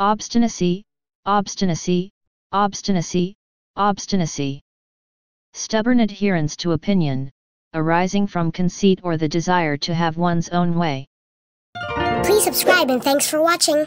Obstinacy, obstinacy, obstinacy, obstinacy. Stubborn adherence to opinion, arising from conceit or the desire to have one's own way. Please subscribe and thanks for watching.